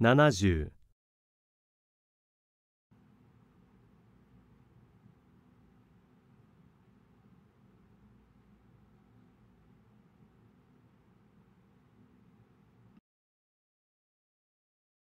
70